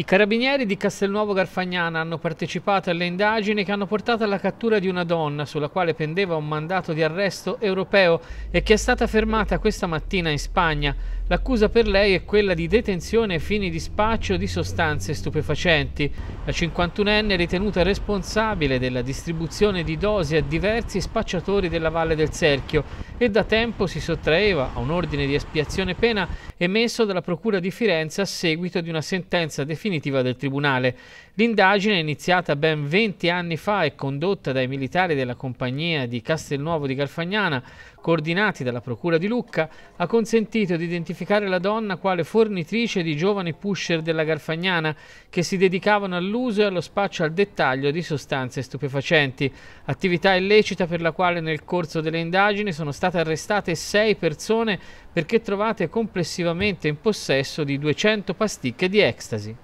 I carabinieri di Castelnuovo Garfagnana hanno partecipato alle indagini che hanno portato alla cattura di una donna sulla quale pendeva un mandato di arresto europeo e che è stata fermata questa mattina in Spagna. L'accusa per lei è quella di detenzione ai fini di spaccio di sostanze stupefacenti. La 51enne è ritenuta responsabile della distribuzione di dosi a diversi spacciatori della Valle del Serchio e da tempo si sottraeva a un ordine di espiazione pena emesso dalla Procura di Firenze a seguito di una sentenza definitiva definitiva del Tribunale. L'indagine, iniziata ben 20 anni fa e condotta dai militari della compagnia di Castelnuovo di Garfagnana, coordinati dalla Procura di Lucca, ha consentito di identificare la donna quale fornitrice di giovani pusher della Garfagnana che si dedicavano all'uso e allo spaccio al dettaglio di sostanze stupefacenti, attività illecita per la quale nel corso delle indagini sono state arrestate sei persone perché trovate complessivamente in possesso di 200 pasticche di ecstasy.